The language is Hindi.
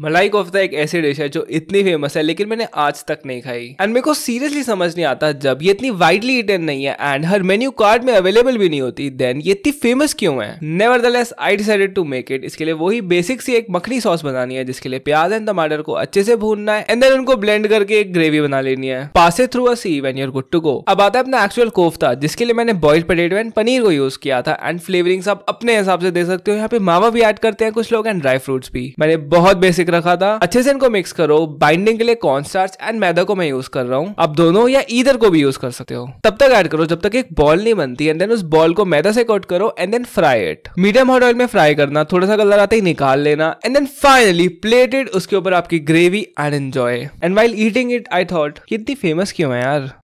मलाई कोफ्ता एक ऐसी डिश है जो इतनी फेमस है लेकिन मैंने आज तक नहीं खाई एंड मेरे को सीरियसली समझ नहीं आता जब ये इतनी वाइडली इटन नहीं है एंड हर मेन्यू कार्ड में अवेलेबल भी नहीं होती देन ये इतनी फेमस क्यों है nevertheless I decided to make it इसके लिए वही बेसिक सी एक मखनी सॉस बनानी है जिसके लिए प्याज एंड टमाटर को अच्छे से भूनना है एंड देन उनको ब्लेंड करके एक ग्रेवी बना लेनी है pass through sieve when you're good to go अब आता है अपना एक्चुअल कोफ्ता जिसके लिए मैंने बॉइल्ड पटेटो एंड पनीर को यूज किया था एंड फ्लेवरिंग्स आप अपने हिसाब से दे सकते हो यहाँ पे मावा भी एड करते हैं कुछ लोग एंड ड्राई फ्रूट्स भी मैंने बहुत बेसिक बेसिक रखा था अच्छे से इनको मिक्स करो बाइंडिंग के लिए कॉन्स्टार्च एंड मैदा को मैं यूज कर रहा हूँ आप दोनों या इधर को भी यूज कर सकते हो तब तक ऐड करो जब तक एक बॉल नहीं बनती एंड देन उस बॉल को मैदा से कट करो and then fry it medium hot oil में फ्राई करना थोड़ा सा कलर आते ही निकाल लेना एंड देन फाइनली प्लेटेड उसके ऊपर आपकी gravy and enjoy and while eating it I thought कितनी फेमस क्यों है यार